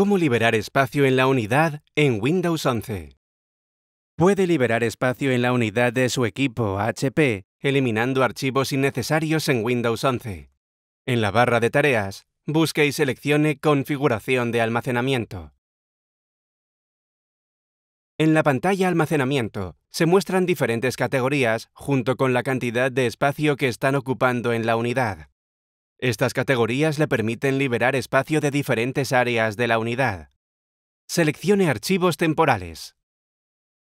Cómo liberar espacio en la unidad en Windows 11. Puede liberar espacio en la unidad de su equipo HP eliminando archivos innecesarios en Windows 11. En la barra de tareas, busque y seleccione Configuración de almacenamiento. En la pantalla Almacenamiento se muestran diferentes categorías junto con la cantidad de espacio que están ocupando en la unidad. Estas categorías le permiten liberar espacio de diferentes áreas de la unidad. Seleccione archivos temporales.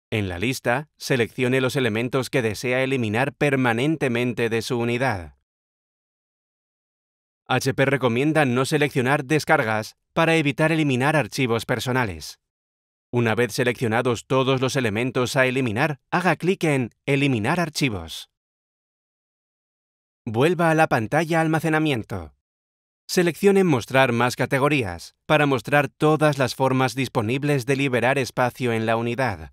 En la lista, seleccione los elementos que desea eliminar permanentemente de su unidad. HP recomienda no seleccionar descargas para evitar eliminar archivos personales. Una vez seleccionados todos los elementos a eliminar, haga clic en Eliminar archivos. Vuelva a la pantalla Almacenamiento. Seleccione Mostrar más categorías para mostrar todas las formas disponibles de liberar espacio en la unidad.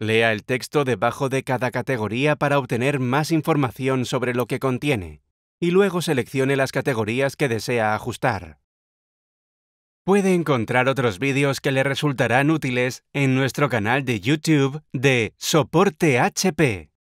Lea el texto debajo de cada categoría para obtener más información sobre lo que contiene y luego seleccione las categorías que desea ajustar. Puede encontrar otros vídeos que le resultarán útiles en nuestro canal de YouTube de Soporte HP.